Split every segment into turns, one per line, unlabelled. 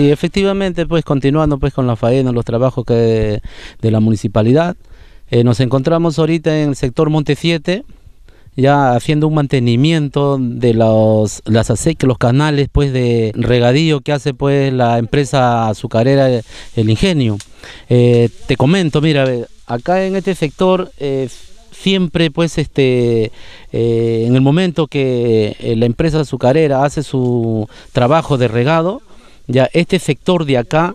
Sí, efectivamente, pues continuando pues con la faena, los trabajos que de, la municipalidad, eh, nos encontramos ahorita en el sector Monte 7, ya haciendo un mantenimiento de los las los canales pues de regadío que hace pues la empresa azucarera El Ingenio. Eh, te comento, mira, acá en este sector eh, siempre pues este en el momento que la empresa azucarera hace su trabajo de regado ya este sector de acá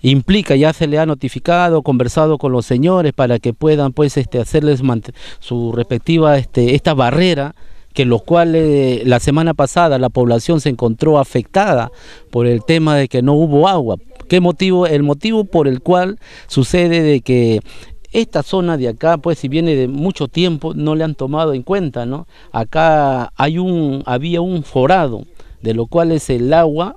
implica, ya se le ha notificado, conversado con los señores para que puedan pues este hacerles su respectiva este esta barrera que los cuales eh, la semana pasada la población se encontró afectada por el tema de que no hubo agua. ¿Qué motivo? El motivo por el cual sucede de que esta zona de acá, pues si viene de mucho tiempo, no le han tomado en cuenta, ¿no? Acá hay un, había un forado, de lo cual es el agua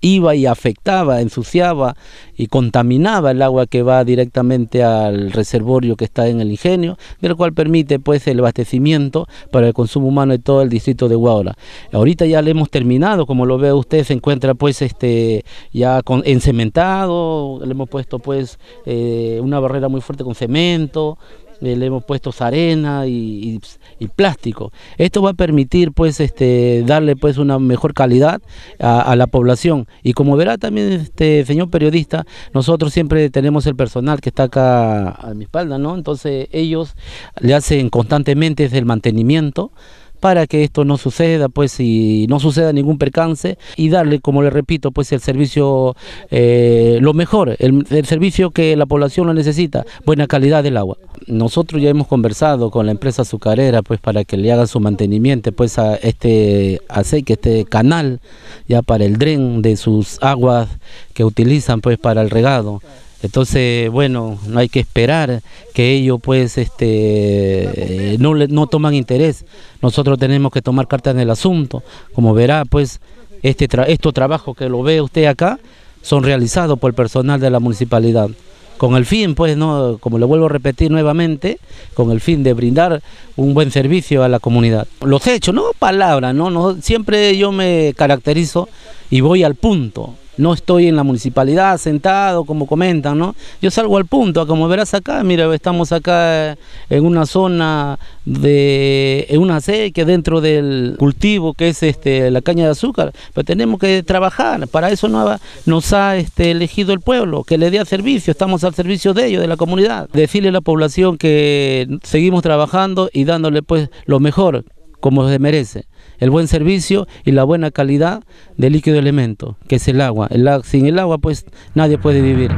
iba y afectaba, ensuciaba y contaminaba el agua que va directamente al reservorio que está en el ingenio, del cual permite pues el abastecimiento para el consumo humano de todo el distrito de Guaura. Ahorita ya le hemos terminado, como lo ve usted, se encuentra pues este ya con, encementado, le hemos puesto pues eh, una barrera muy fuerte con cemento, eh, le hemos puesto arena y, plástico. Esto va a permitir pues este darle pues una mejor calidad a, a, la población. Y como verá también este señor periodista, nosotros siempre tenemos el personal que está acá a mi espalda, ¿no? Entonces ellos le hacen constantemente el mantenimiento para que esto no suceda, pues, y no suceda ningún percance y darle, como le repito, pues el servicio, eh, lo mejor, el, servicio que la población lo necesita, buena calidad del agua. Nosotros ya hemos conversado con la empresa azucarera, pues, para que le hagan su mantenimiento, pues, a este aceite, este canal, ya para el dren de sus aguas que utilizan, pues, para el regado. Entonces, bueno, no hay que esperar que ellos pues este no, no toman interés. Nosotros tenemos que tomar cartas en el asunto. Como verá, pues este tra estos trabajos que lo ve usted acá son realizados por el personal de la municipalidad. Con el fin, pues, no, como lo vuelvo a repetir nuevamente, con el fin de brindar un buen servicio a la comunidad. Los hechos, no palabras, ¿no? no siempre yo me caracterizo y voy al punto no estoy en la municipalidad sentado, como comentan, ¿no? Yo salgo al punto, como verás acá, mira, estamos acá eh, en una zona de en una sequía dentro del cultivo que es este la caña de azúcar, pero pues tenemos que trabajar, para eso no, nos ha este, elegido el pueblo, que le dé servicio, estamos al servicio de ellos, de la comunidad. Decirle a la población que seguimos trabajando y dándole pues lo mejor como se merece, el buen servicio y la buena calidad del líquido elemento, que es el agua. sin el agua pues nadie puede vivir.